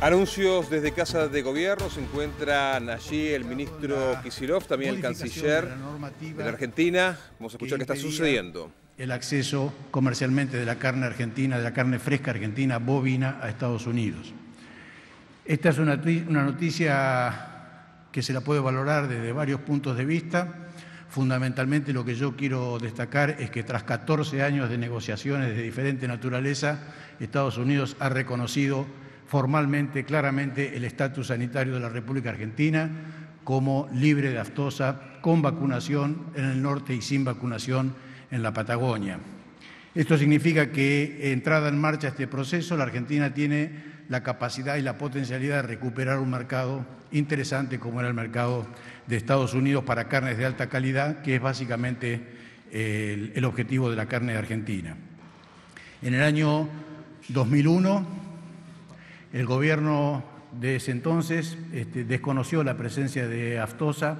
Anuncios desde Casa de Gobierno, se encuentran allí el ministro Kisilov, también el canciller de la, Argentina. Vamos a escuchar qué está sucediendo. El acceso comercialmente de la carne argentina, de la carne fresca argentina, bovina, a Estados Unidos. Esta es una noticia que se la puede valorar desde varios puntos de vista. Fundamentalmente lo que yo quiero destacar es que tras 14 años de negociaciones de diferente naturaleza, Estados Unidos ha reconocido formalmente, claramente, el estatus sanitario de la República Argentina como libre de aftosa, con vacunación en el norte y sin vacunación en la Patagonia. Esto significa que, entrada en marcha este proceso, la Argentina tiene la capacidad y la potencialidad de recuperar un mercado interesante como era el mercado de Estados Unidos para carnes de alta calidad, que es básicamente el, objetivo de la carne de Argentina. En el año 2001, el gobierno de ese entonces este, desconoció la presencia de Aftosa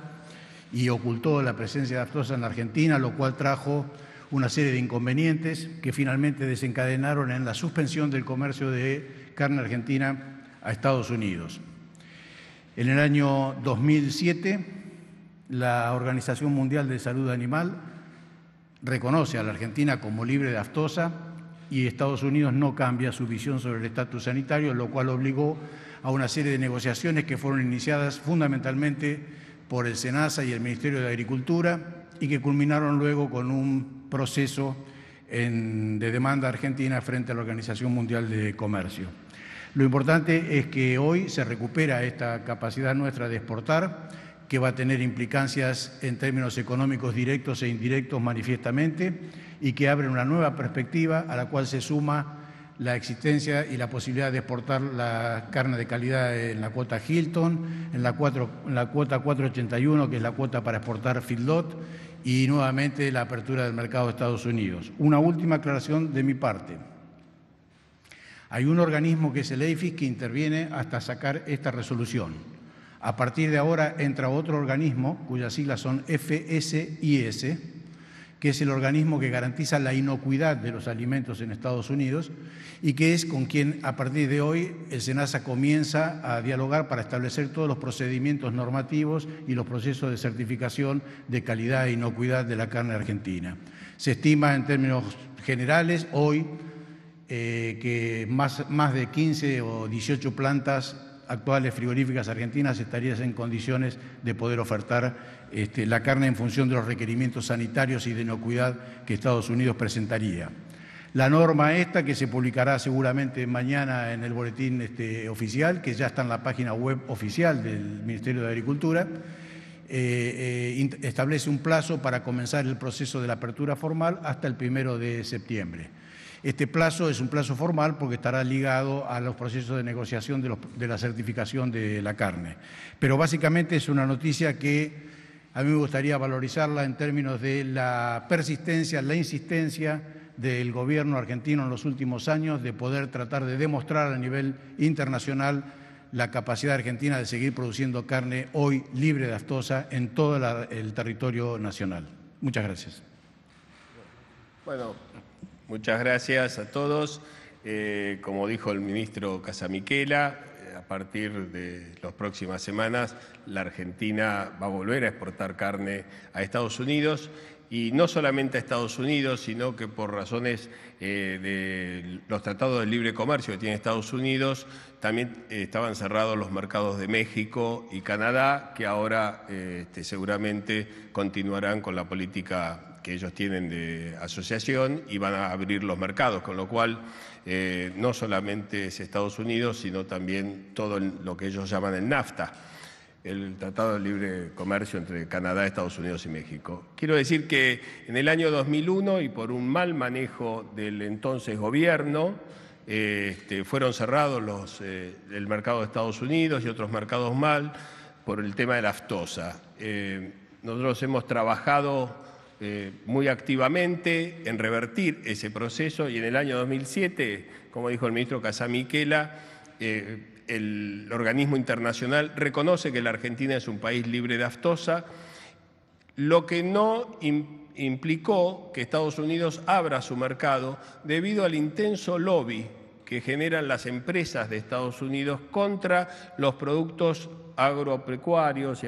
y ocultó la presencia de Aftosa en la Argentina, lo cual trajo una serie de inconvenientes que finalmente desencadenaron en la suspensión del comercio de carne argentina a Estados Unidos. En el año 2007, la Organización Mundial de Salud Animal reconoce a la Argentina como libre de aftosa y Estados Unidos no cambia su visión sobre el estatus sanitario, lo cual obligó a una serie de negociaciones que fueron iniciadas fundamentalmente por el SENASA y el Ministerio de Agricultura y que culminaron luego con un proceso de demanda argentina frente a la Organización Mundial de Comercio. Lo importante es que hoy se recupera esta capacidad nuestra de exportar que va a tener implicancias en términos económicos directos e indirectos manifiestamente y que abre una nueva perspectiva a la cual se suma la existencia y la posibilidad de exportar la carne de calidad en la cuota Hilton, en la, cuota 481, que es la cuota para exportar feedlot, y nuevamente la apertura del mercado de Estados Unidos. Una última aclaración de mi parte. Hay un organismo que es el EIFIS que interviene hasta sacar esta resolución. A partir de ahora entra otro organismo, cuyas siglas son FSIS, que es el organismo que garantiza la inocuidad de los alimentos en Estados Unidos y que es con quien a partir de hoy el SENASA comienza a dialogar para establecer todos los procedimientos normativos y los procesos de certificación de calidad e inocuidad de la carne argentina. Se estima en términos generales hoy eh, que más, más de 15 o 18 plantas actuales frigoríficas argentinas estarían en condiciones de poder ofertar este, la carne en función de los requerimientos sanitarios y de inocuidad que Estados Unidos presentaría. La norma esta, que se publicará seguramente mañana en el boletín este, oficial, que ya está en la página web oficial del Ministerio de Agricultura, eh, eh, establece un plazo para comenzar el proceso de la apertura formal hasta el primero de septiembre. Este plazo es un plazo formal porque estará ligado a los procesos de negociación de, la certificación de la carne. Pero básicamente es una noticia que a mí me gustaría valorizarla en términos de la persistencia, la insistencia del gobierno argentino en los últimos años de poder tratar de demostrar a nivel internacional la capacidad argentina de seguir produciendo carne hoy libre de aftosa en todo el territorio nacional. Muchas gracias. Bueno, Muchas gracias a todos. Eh, como dijo el ministro Casamiquela, eh, a partir de las próximas semanas la Argentina va a volver a exportar carne a Estados Unidos y no solamente a Estados Unidos, sino que por razones eh, de los tratados de libre comercio que tiene Estados Unidos, también estaban cerrados los mercados de México y Canadá, que ahora este, seguramente continuarán con la política que ellos tienen de asociación y van a abrir los mercados, con lo cual eh, no solamente es Estados Unidos, sino también todo lo que ellos llaman el NAFTA, el Tratado de Libre Comercio entre Canadá, Estados Unidos y México. Quiero decir que en el año 2001 y por un mal manejo del entonces gobierno, eh, este, fueron cerrados los, eh, el mercado de Estados Unidos y otros mercados mal por el tema de la aftosa. nosotros hemos trabajado eh, muy activamente en revertir ese proceso y en el año 2007, como dijo el ministro Casamiquela, eh, el organismo internacional reconoce que la Argentina es un país libre de aftosa, lo que no implicó que Estados Unidos abra su mercado debido al intenso lobby que generan las empresas de Estados Unidos contra los productos agropecuarios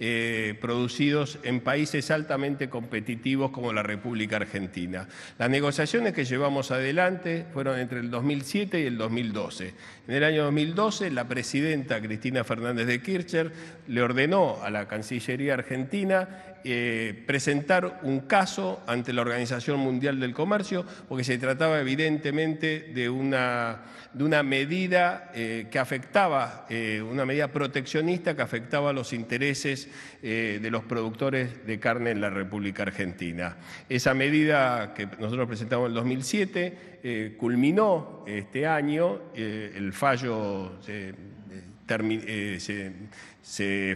eh, producidos en países altamente competitivos como la República Argentina. Las negociaciones que llevamos adelante fueron entre el 2007 y el 2012. En el año 2012, la presidenta Cristina Fernández de Kirchner le ordenó a la Cancillería Argentina eh, presentar un caso ante la Organización Mundial del Comercio, porque se trataba evidentemente de una, de una medida eh, que afectaba, una medida protección que afectaba los intereses eh, de los productores de carne en la República Argentina. Esa medida que nosotros presentamos en 2007 eh, culminó este año, eh, el fallo se,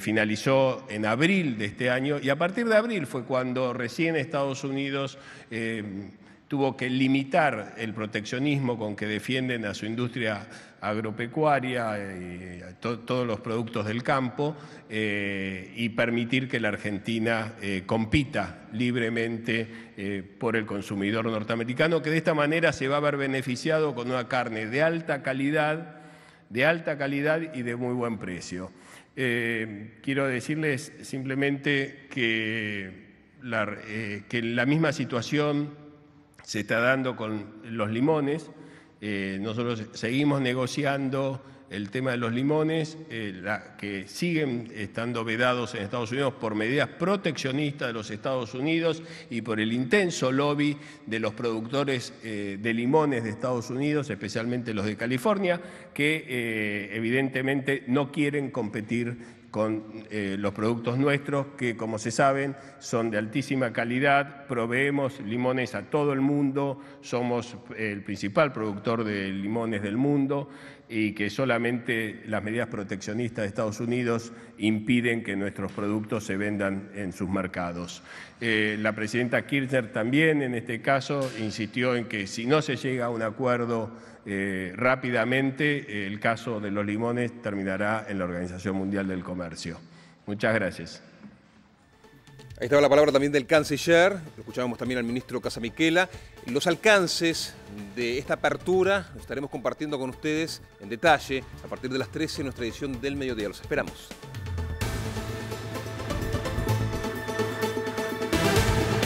finalizó en abril de este año y a partir de abril fue cuando recién Estados Unidos tuvo que limitar el proteccionismo con que defienden a su industria agropecuaria y a todos los productos del campo eh, y permitir que la Argentina eh, compita libremente eh, por el consumidor norteamericano, que de esta manera se va a ver beneficiado con una carne de alta calidad, de alta calidad y de muy buen precio. quiero decirles simplemente que la, que la misma situación se está dando con los limones. Eh, nosotros seguimos negociando el tema de los limones, eh, que siguen estando vedados en Estados Unidos por medidas proteccionistas de los Estados Unidos y por el intenso lobby de los productores eh, de limones de Estados Unidos, especialmente los de California, que evidentemente no quieren competir con eh, los productos nuestros que, como se saben, son de altísima calidad, proveemos limones a todo el mundo, somos el principal productor de limones del mundo y que solamente las medidas proteccionistas de Estados Unidos impiden que nuestros productos se vendan en sus mercados. Eh, la presidenta Kirchner también, en este caso, insistió en que si no se llega a un acuerdo eh, rápidamente, el caso de los limones terminará en la Organización Mundial del Comercio. Muchas gracias. Ahí estaba la palabra también del canciller, escuchábamos también al ministro Casamiquela. Los alcances de esta apertura los estaremos compartiendo con ustedes en detalle a partir de las 13 en nuestra edición del mediodía. Los esperamos.